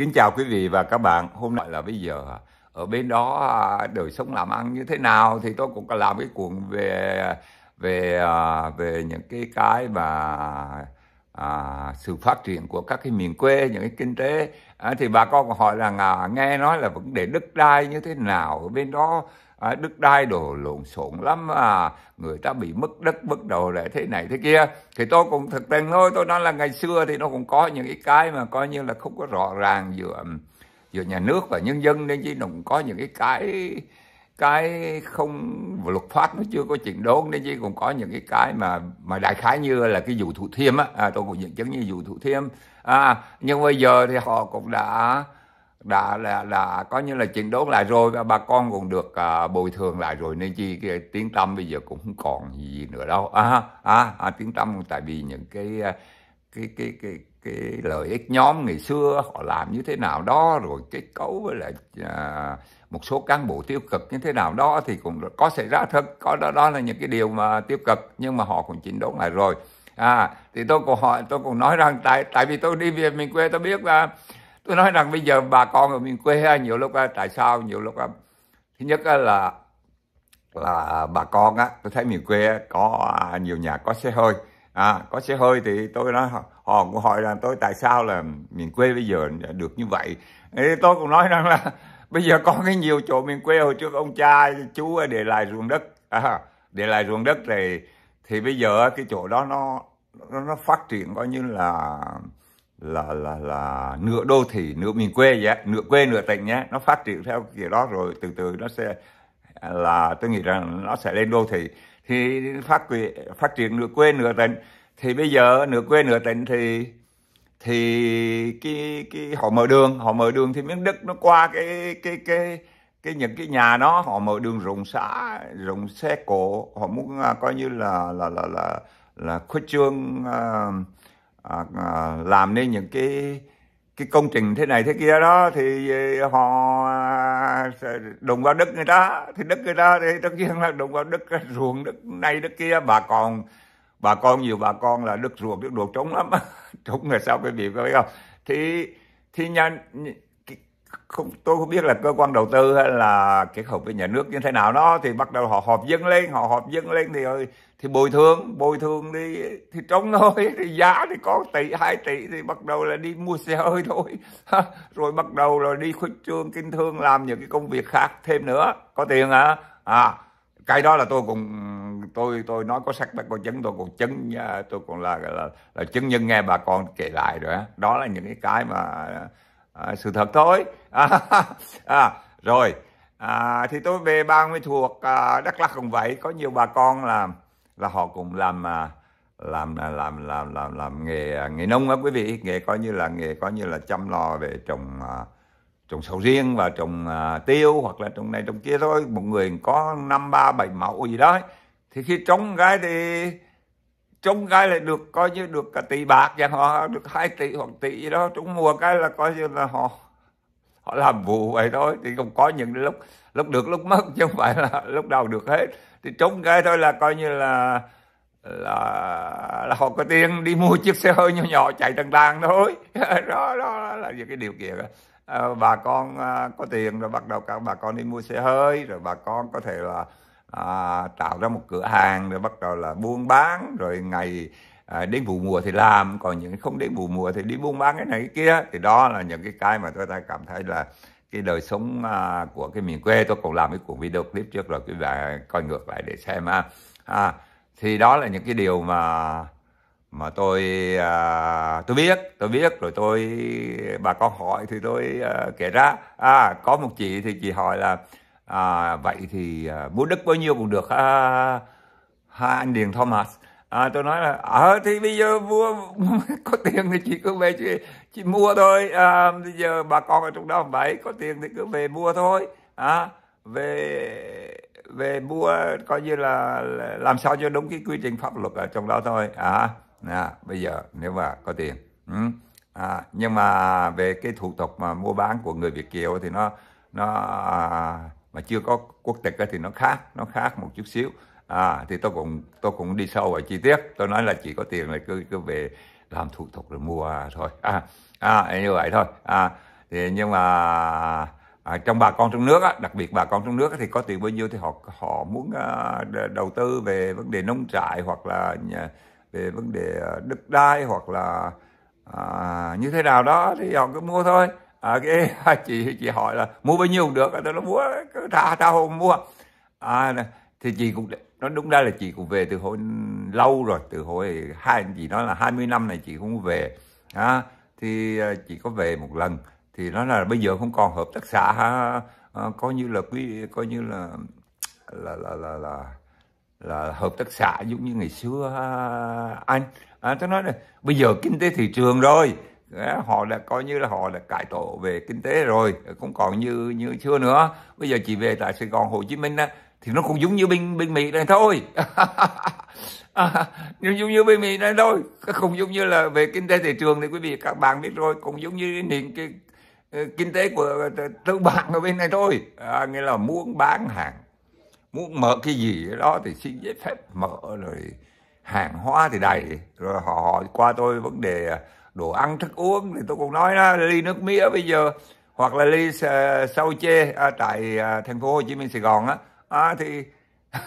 Kính chào quý vị và các bạn. Hôm nay là bây giờ ở bên đó đời sống làm ăn như thế nào thì tôi cũng có làm cái cuộn về về à, về những cái cái mà à, sự phát triển của các cái miền quê những cái kinh tế à, thì bà con hỏi là à, nghe nói là vấn đề đất đai như thế nào ở bên đó à, đất đai đồ lộn xộn lắm à người ta bị mất đất mất đồ lại thế này thế kia thì tôi cũng thực tình thôi tôi nói là ngày xưa thì nó cũng có những cái cái mà coi như là không có rõ ràng giữa giữa nhà nước và nhân dân nên chứ nó cũng có những cái cái cái không luật pháp nó chưa có chuyển đốn nên chứ cũng có những cái cái mà mà đại khái như là cái vụ thủ thiêm á à, tôi cũng nhận chứng như vụ thủ thiêm à, nhưng bây giờ thì họ cũng đã đã là đã có như là chuyển đốn lại rồi và bà con cũng được à, bồi thường lại rồi nên chi cái tiếng tâm bây giờ cũng không còn gì nữa đâu à, à, à tiếng tâm tại vì những cái à, cái cái cái cái lợi ích nhóm ngày xưa họ làm như thế nào đó rồi kết cấu với lại à, một số cán bộ tiêu cực như thế nào đó thì cũng có xảy ra thật có đó đó là những cái điều mà tiêu cực nhưng mà họ cũng chỉnh đốn lại rồi à thì tôi cũng hỏi tôi cũng nói rằng tại tại vì tôi đi về miền quê tôi biết là tôi nói rằng bây giờ bà con ở miền quê nhiều lúc tại sao nhiều lúc thứ nhất là là bà con á tôi thấy miền quê có nhiều nhà có xe hơi à, có xe hơi thì tôi nói họ cũng hỏi rằng tôi tại sao là miền quê bây giờ được như vậy thì tôi cũng nói rằng là bây giờ có cái nhiều chỗ miền quê hồi trước ông cha chú để lại ruộng đất à, để lại ruộng đất thì thì bây giờ cái chỗ đó nó nó, nó phát triển coi như là là là là nửa đô thị nửa miền quê vậy nửa quê nửa tỉnh nhé nó phát triển theo kiểu đó rồi từ từ nó sẽ là tôi nghĩ rằng nó sẽ lên đô thị thì phát phát triển nửa quê nửa tỉnh thì bây giờ nửa quê nửa tỉnh thì thì cái cái họ mở đường họ mở đường thì miếng đất nó qua cái cái cái cái những cái nhà nó họ mở đường rộng xã rộng xe cổ họ muốn à, coi như là là là là là khuất trương uh, à, à, làm nên những cái cái công trình thế này thế kia đó thì ờ, họ à, đụng vào đất người ta thì đất người ta thì tất nhiên là đụng vào đất ruộng đất này đất kia bà con bà con nhiều bà con là đất ruộng đất đồ trống lắm trống là sao cái việc phải không thì thì nhà không tôi không biết là cơ quan đầu tư hay là kết hợp với nhà nước như thế nào đó thì bắt đầu họ họp dân lên họ họp dân lên thì ơi thì bồi thường bồi thường đi thì trống thôi thì giá thì có tỷ hai tỷ thì bắt đầu là đi mua xe hơi thôi rồi bắt đầu rồi đi khuếch trương kinh thương làm những cái công việc khác thêm nữa có tiền hả à cái đó là tôi cũng tôi tôi nói có sắc bác có chứng tôi cũng chứng à, tôi cũng là là, là chứng nhân nghe bà con kể lại rồi đó là những cái cái mà à, sự thật thôi à, à, rồi à, thì tôi về bang mê thuộc à, đắk lắc cũng vậy có nhiều bà con là là họ cũng làm à, làm làm làm làm làm, làm nghề à, nghề nông á quý vị nghề coi như là nghề coi như là chăm lo về trồng à, trồng sầu riêng và trồng à, tiêu hoặc là trồng này trồng kia thôi một người có năm ba bảy mẫu gì đó thì khi trống cái thì trúng cái lại được coi như được cả tỷ bạc chẳng họ được hai tỷ hoặc tỷ gì đó trúng mua cái là coi như là họ họ làm vụ vậy thôi thì cũng có những lúc lúc được lúc mất chứ không phải là lúc đầu được hết thì trúng cái thôi là coi như là là, là họ có tiền đi mua chiếc xe hơi nhỏ nhỏ chạy đằng đàng thôi đó đó là những cái điều kiện à, bà con à, có tiền rồi bắt đầu các bà con đi mua xe hơi rồi bà con có thể là à, tạo ra một cửa hàng rồi bắt đầu là buôn bán rồi ngày à, đến vụ mùa thì làm còn những không đến vụ mùa thì đi buôn bán cái này cái kia thì đó là những cái cái mà tôi ta cảm thấy là cái đời sống à, của cái miền quê tôi còn làm cái cuộc video clip trước rồi quý vị coi ngược lại để xem ha à, thì đó là những cái điều mà mà tôi à, tôi biết tôi biết rồi tôi bà con hỏi thì tôi à, kể ra à có một chị thì chị hỏi là À, vậy thì à, mua đất bao nhiêu cũng được ha, anh Điền Thomas. À, tôi nói là ở à, thì bây giờ mua có tiền thì chỉ cứ về chỉ chị mua thôi à, bây giờ bà con ở trong đó vậy có tiền thì cứ về mua thôi à, về về mua coi như là làm sao cho đúng cái quy trình pháp luật ở trong đó thôi à, à bây giờ nếu mà có tiền ừ. à, nhưng mà về cái thủ tục mà mua bán của người Việt kiều thì nó nó à, mà chưa có quốc tịch thì nó khác nó khác một chút xíu à thì tôi cũng tôi cũng đi sâu vào chi tiết tôi nói là chỉ có tiền là cứ cứ về làm thủ tục rồi mua thôi à, à như vậy thôi à thì nhưng mà à, trong bà con trong nước á, đặc biệt bà con trong nước á, thì có tiền bao nhiêu thì họ họ muốn à, đầu tư về vấn đề nông trại hoặc là nhà, về vấn đề à, đất đai hoặc là à, như thế nào đó thì họ cứ mua thôi à, cái chị chị hỏi là mua bao nhiêu cũng được tôi nó mua cứ tha tha hồ mua à, thì chị cũng nó đúng ra là chị cũng về từ hồi lâu rồi từ hồi hai chị nói là 20 năm này chị không về à, thì chị có về một lần thì nó là bây giờ không còn hợp tác xã ha, à, coi như là quý coi như là là là là, là là hợp tác xã giống như ngày xưa anh à, tôi nói này bây giờ kinh tế thị trường rồi họ là coi như là họ là cải tổ về kinh tế rồi không còn như như xưa nữa bây giờ chỉ về tại Sài Gòn Hồ Chí Minh á, thì nó cũng giống như bên bên Mỹ này thôi à, nhưng giống như bên Mỹ này thôi cũng giống như là về kinh tế thị trường thì quý vị các bạn biết rồi cũng giống như nền cái, ờ, kinh tế của ờ, tư bản ở bên này thôi à, nghĩa là muốn bán hàng muốn mở cái gì đó thì xin giấy phép mở rồi hàng hóa thì đầy rồi họ, hỏi qua tôi vấn đề à, đồ ăn thức uống thì tôi cũng nói đó ly nước mía bây giờ hoặc là ly uh, sau chê à, tại à, thành phố Hồ Chí Minh Sài Gòn á à, thì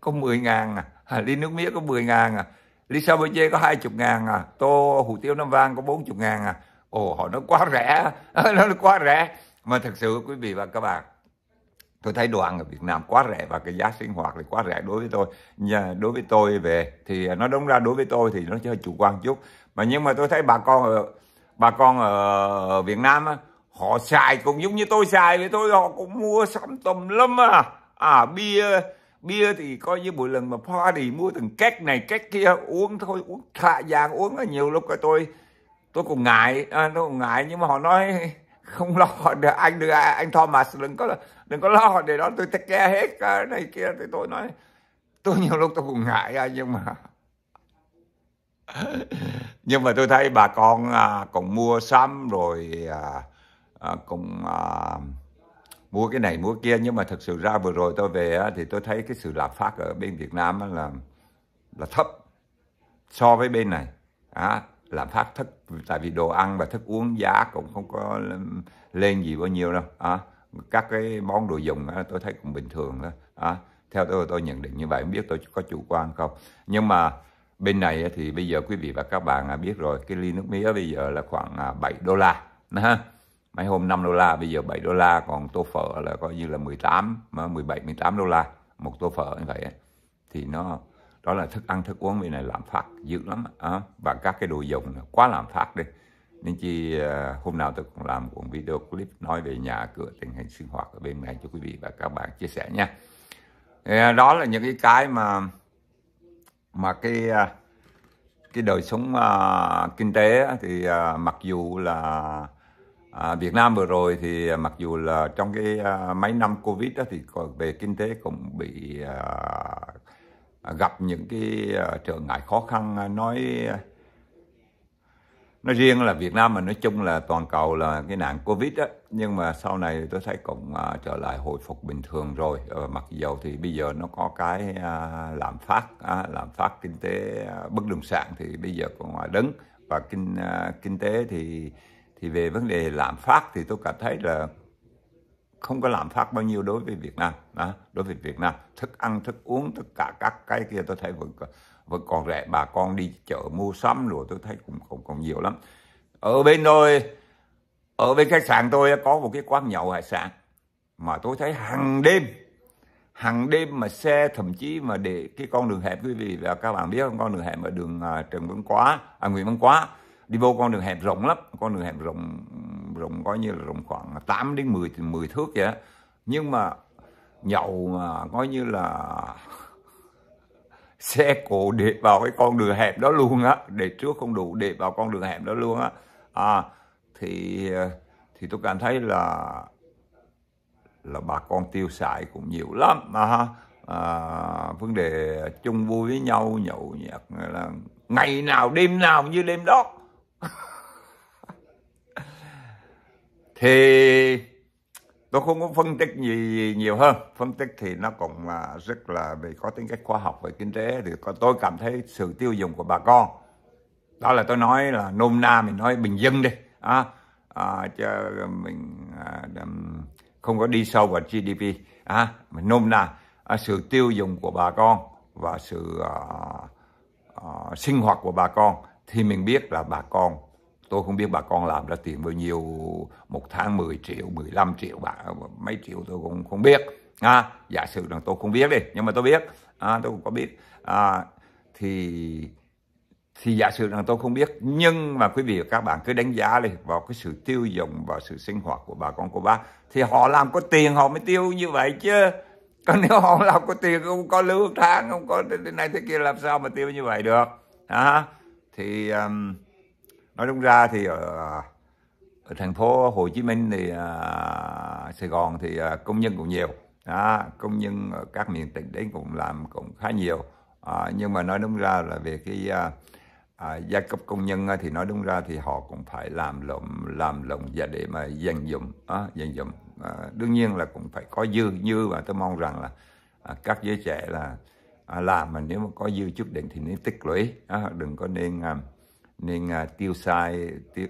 có 10 ngàn à. à ly nước mía có 10 ngàn à ly sau chê có 20 ngàn à tô hủ tiếu Nam Vang có 40 ngàn à ồ họ nó quá rẻ nó quá rẻ mà thật sự quý vị và các bạn tôi thấy đồ ăn ở Việt Nam quá rẻ và cái giá sinh hoạt thì quá rẻ đối với tôi Nhà, đối với tôi về thì à, nó đúng ra đối với tôi thì nó chỉ hơi chủ quan chút mà nhưng mà tôi thấy bà con ở bà con ở Việt Nam á, họ xài cũng giống như tôi xài vậy thôi họ cũng mua sắm tùm lum à à bia bia thì coi như buổi lần mà party mua từng két này két kia uống thôi uống thạ vàng uống nhiều lúc cái tôi tôi cũng ngại à, tôi cũng ngại nhưng mà họ nói không lo được anh được anh Thomas đừng có đừng có lo để đó tôi take care hết cái à, này kia thì tôi nói tôi nhiều lúc tôi cũng ngại à, nhưng mà nhưng mà tôi thấy bà con à, cũng mua sắm rồi à, à, cũng à, mua cái này mua kia nhưng mà thực sự ra vừa rồi tôi về á, thì tôi thấy cái sự lạm phát ở bên Việt Nam là là thấp so với bên này à, lạm phát thấp tại vì đồ ăn và thức uống giá cũng không có lên gì bao nhiêu đâu à, các cái món đồ dùng á, tôi thấy cũng bình thường đó à, theo tôi tôi nhận định như vậy không biết tôi có chủ quan không nhưng mà Bên này thì bây giờ quý vị và các bạn à, biết rồi, cái ly nước mía bây giờ là khoảng 7 à, đô la. Mấy hôm 5 đô la, bây giờ 7 đô la, còn tô phở là coi như là 18, 17, 18 đô la một tô phở như vậy. Thì nó đó là thức ăn thức uống bên này lạm phát dữ lắm à, và các cái đồ dùng quá lạm phát đi nên chi à, hôm nào tôi cũng làm một video clip nói về nhà cửa tình hình sinh hoạt ở bên này cho quý vị và các bạn chia sẻ nha đó là những cái cái mà mà cái à, cái đời sống uh, kinh tế thì uh, mặc dù là uh, Việt Nam vừa rồi thì mặc dù là trong cái uh, mấy năm Covid đó thì về kinh tế cũng bị uh, gặp những cái uh, trở ngại khó khăn nói uh, nó riêng là Việt Nam mà nói chung là toàn cầu là cái nạn Covid đó nhưng mà sau này tôi thấy cũng uh, trở lại hồi phục bình thường rồi uh, mặc dù thì bây giờ nó có cái uh, lạm phát uh, lạm phát kinh tế uh, bất động sản thì bây giờ còn uh, đứng và kinh uh, kinh tế thì thì về vấn đề lạm phát thì tôi cảm thấy là không có lạm phát bao nhiêu đối với Việt Nam đó, đối với Việt Nam thức ăn thức uống tất cả các cái kia tôi thấy vẫn còn và vâng, còn rẻ bà con đi chợ mua sắm rồi tôi thấy cũng không còn nhiều lắm ở bên tôi ở bên khách sạn tôi có một cái quán nhậu hải sản mà tôi thấy hàng đêm hàng đêm mà xe thậm chí mà để cái con đường hẹp quý vị và các bạn biết không con đường hẹp ở đường à, Trần Văn Quá à Nguyễn Văn Quá đi vô con đường hẹp rộng lắm con đường hẹp rộng rộng coi như là rộng khoảng 8 đến 10 10 thước vậy nhưng mà nhậu mà coi như là xe cổ để vào cái con đường hẹp đó luôn á để trước không đủ để vào con đường hẹp đó luôn á à, thì thì tôi cảm thấy là là bà con tiêu xài cũng nhiều lắm mà à, vấn đề chung vui với nhau nhậu nhạt là ngày nào đêm nào như đêm đó thì tôi không có phân tích gì, nhiều hơn phân tích thì nó cũng rất là về có tính cách khoa học về kinh tế thì tôi cảm thấy sự tiêu dùng của bà con đó là tôi nói là nôm na mình nói bình dân đi à, à, chứ mình à, không có đi sâu vào GDP à, mình nôm na à, sự tiêu dùng của bà con và sự à, à, sinh hoạt của bà con thì mình biết là bà con tôi không biết bà con làm ra tiền bao nhiêu một tháng 10 triệu 15 triệu bà, mấy triệu tôi cũng không biết à, giả sử rằng tôi không biết đi nhưng mà tôi biết à, tôi cũng có biết à, thì thì giả sử rằng tôi không biết nhưng mà quý vị và các bạn cứ đánh giá đi vào cái sự tiêu dùng và sự sinh hoạt của bà con cô bác thì họ làm có tiền họ mới tiêu như vậy chứ còn nếu họ làm có tiền không có lương tháng không có thế này thế kia làm sao mà tiêu như vậy được à, thì um, nói đúng ra thì ở, ờ, ở thành phố Hồ Chí Minh thì à, Sài Gòn thì à, công nhân cũng nhiều đó, công nhân ở các miền tỉnh đấy cũng làm cũng khá nhiều à, nhưng mà nói đúng ra là về cái à, à, giai cấp công nhân thì nói đúng ra thì họ cũng phải làm lộng làm lộng và để mà dành dụng à, dành dụng à, đương nhiên là cũng phải có dư như và tôi mong rằng là à, các giới trẻ là à, làm mà nếu mà có dư chút định thì nên tích lũy à, đừng có nên à, nên à, tiêu xài tiêu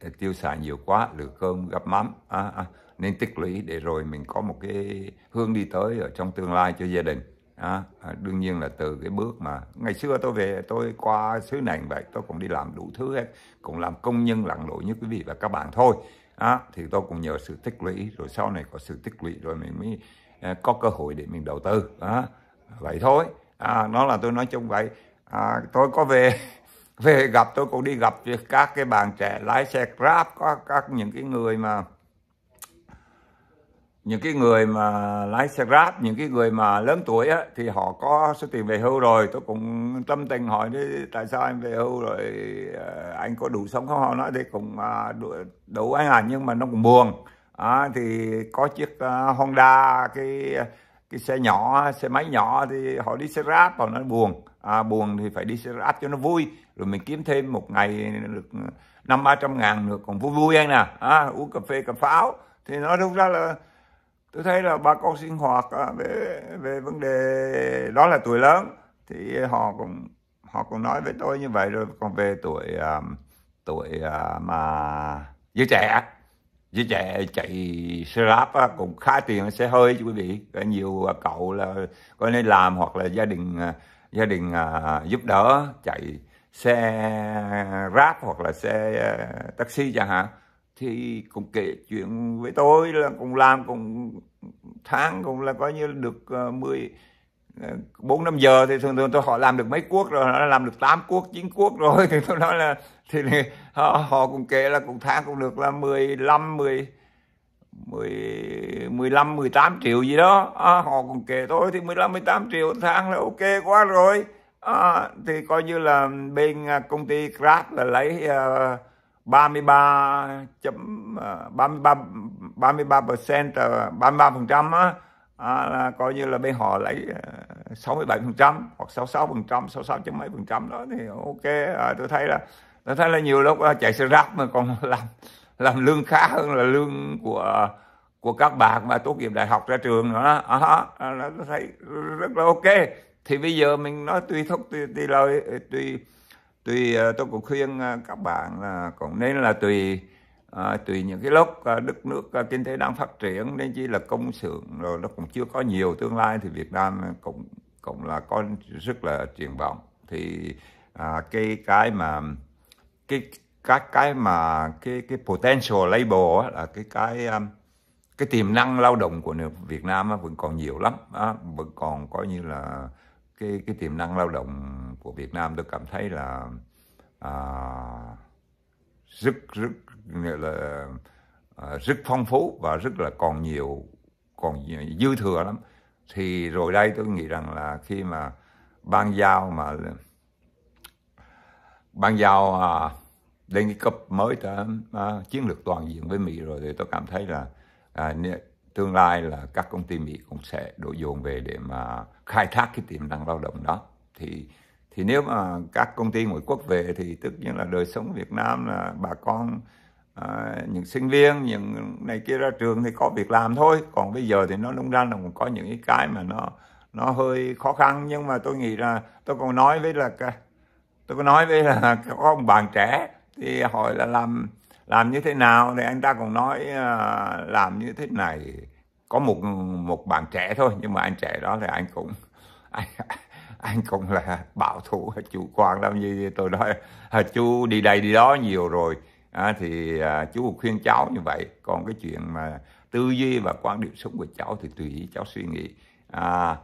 à, tiêu xài nhiều quá lửa cơm gặp mắm à, à, nên tích lũy để rồi mình có một cái hướng đi tới ở trong tương lai cho gia đình à, à, đương nhiên là từ cái bước mà ngày xưa tôi về tôi qua xứ này vậy tôi cũng đi làm đủ thứ hết cũng làm công nhân lặn lội như quý vị và các bạn thôi à, thì tôi cũng nhờ sự tích lũy rồi sau này có sự tích lũy rồi mình mới à, có cơ hội để mình đầu tư à, vậy thôi à, nó là tôi nói chung vậy à, tôi có về về gặp tôi cũng đi gặp các cái bạn trẻ lái xe grab có các những cái người mà những cái người mà lái xe grab những cái người mà lớn tuổi á, thì họ có số tiền về hưu rồi tôi cũng tâm tình hỏi đi tại sao anh về hưu rồi ờ, anh có đủ sống không họ nói thì cũng à, đủ, đủ anh à nhưng mà nó cũng buồn à, thì có chiếc à, Honda cái cái xe nhỏ xe máy nhỏ thì họ đi xe ráp vào nó buồn à, buồn thì phải đi xe ráp cho nó vui rồi mình kiếm thêm một ngày được năm ba trăm ngàn được còn vui vui anh nè à. à, uống cà phê cà pháo thì nói đúng ra là tôi thấy là bà con sinh hoạt à, về về vấn đề đó là tuổi lớn thì họ cũng họ cũng nói với tôi như vậy rồi còn về tuổi à, tuổi mà giới trẻ với chạy chạy xe ráp cũng khá tiền xe hơi chứ quý vị có nhiều à, cậu là có nên làm hoặc là gia đình à, gia đình à, giúp đỡ chạy xe ráp hoặc là xe taxi chẳng hạn thì cũng kể chuyện với tôi là cũng làm cũng tháng cũng là coi như được mười bốn năm giờ thì thường thường tôi họ làm được mấy cuốc rồi nó làm được tám cuốc chín cuốc rồi thì tôi nói là thì họ, họ cũng kể là cũng tháng cũng được là 15 10 10 15 18 triệu gì đó à, họ cũng kể thôi thì 15 18 triệu tháng là ok quá rồi à, thì coi như là bên à, công ty Grab là lấy uh, à, 33 chấm uh, 33 33 percent 33 à, phần trăm á là coi như là bên họ lấy uh, 67 phần trăm hoặc 66 phần trăm 66 chấm mấy phần trăm đó thì ok à, tôi thấy là nó thấy là nhiều lúc à, chạy xe rác mà còn làm làm lương khá hơn là lương của của các bạn mà tốt nghiệp đại học ra trường nữa đó ờ, ờ, ờ, nó thấy rất là ok thì bây giờ mình nói tùy thúc tùy, tùy lời tùy tùy tôi cũng khuyên các bạn là cũng nên là tùy à, tùy những cái lúc à, đất nước à, kinh tế đang phát triển nên chỉ là công xưởng rồi nó cũng chưa có nhiều tương lai thì Việt Nam cũng cũng là có rất là triển vọng thì à, cái cái mà cái các cái mà cái cái potential label á, là cái cái um, cái tiềm năng lao động của Việt Nam á, vẫn còn nhiều lắm á, vẫn còn coi như là cái cái tiềm năng lao động của Việt Nam tôi cảm thấy là à, rất rất là à, rất phong phú và rất là còn nhiều còn dư thừa lắm thì rồi đây tôi nghĩ rằng là khi mà ban giao mà ban giao à, đến cái cấp mới ta, à, chiến lược toàn diện với Mỹ rồi thì tôi cảm thấy là à, tương lai là các công ty Mỹ cũng sẽ đổ dồn về để mà khai thác cái tiềm năng lao động đó thì thì nếu mà các công ty ngoại quốc về thì tất nhiên là đời sống Việt Nam là bà con à, những sinh viên những này kia ra trường thì có việc làm thôi còn bây giờ thì nó đúng ra là cũng có những cái mà nó nó hơi khó khăn nhưng mà tôi nghĩ là tôi còn nói với là tôi có nói với là có ông bạn trẻ thì hỏi là làm làm như thế nào thì anh ta còn nói à, làm như thế này có một một bạn trẻ thôi nhưng mà anh trẻ đó thì anh cũng anh, anh cũng là bảo thủ chủ quan lắm như tôi nói à, chú đi đây đi đó nhiều rồi à, thì à, chú khuyên cháu như vậy còn cái chuyện mà tư duy và quan điểm sống của cháu thì tùy cháu suy nghĩ à,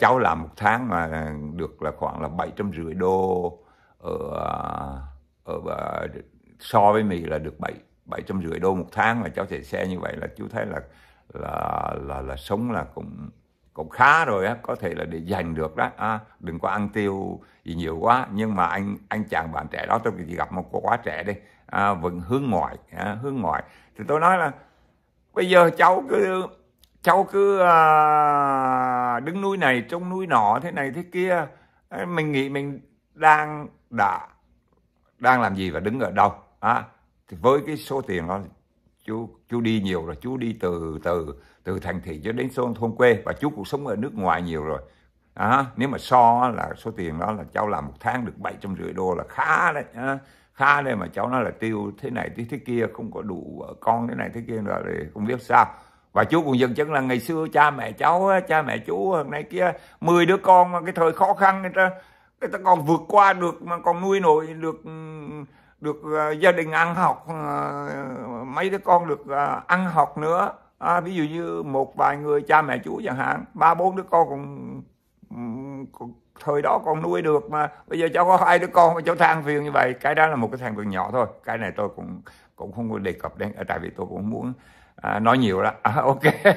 cháu làm một tháng mà được là khoảng là bảy trăm rưỡi đô ở ờ, ở ờ, ờ, so với mì là được bảy bảy trăm rưỡi đô một tháng mà cháu chạy xe như vậy là chú thấy là là là là sống là cũng cũng khá rồi á có thể là để dành được đó à, đừng có ăn tiêu gì nhiều quá nhưng mà anh anh chàng bạn trẻ đó tôi chỉ gặp một cô quá trẻ đi à, vẫn hướng ngoại à, hướng ngoại thì tôi nói là bây giờ cháu cứ cháu cứ à, đứng núi này trông núi nọ thế này thế kia mình nghĩ mình đang đã đang làm gì và đứng ở đâu à, thì với cái số tiền đó chú chú đi nhiều rồi chú đi từ từ từ thành thị cho đến thôn thôn quê và chú cũng sống ở nước ngoài nhiều rồi à, nếu mà so là số tiền đó là cháu làm một tháng được bảy trăm rưỡi đô là khá đấy à, khá đấy mà cháu nói là tiêu thế này thế thế kia không có đủ vợ con thế này thế kia rồi thì không biết sao và chú cũng dân chứng là ngày xưa cha mẹ cháu cha mẹ chú hôm nay kia mười đứa con mà cái thời khó khăn người ta còn vượt qua được mà còn nuôi nổi được được uh, gia đình ăn học uh, mấy đứa con được uh, ăn học nữa à, ví dụ như một vài người cha mẹ chú chẳng hạn ba bốn đứa con còn cũng thời đó còn nuôi được mà bây giờ cháu có hai đứa con mà cháu than phiền như vậy cái đó là một cái thằng phần nhỏ thôi cái này tôi cũng cũng không có đề cập đến tại vì tôi cũng muốn à, nói nhiều đó à, ok